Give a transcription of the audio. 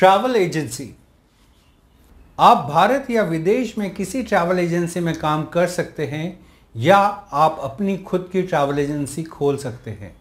travel agency आप भारत या विदेश में किसी ट्रैवल एजेंसी में काम कर सकते हैं या आप अपनी खुद की ट्रैवल एजेंसी खोल सकते हैं